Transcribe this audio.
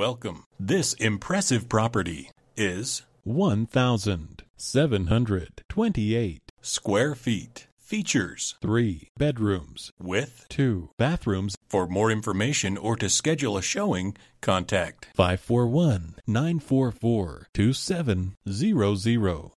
welcome. This impressive property is 1,728 square feet. Features 3 bedrooms with 2 bathrooms. For more information or to schedule a showing, contact 541 944 2700.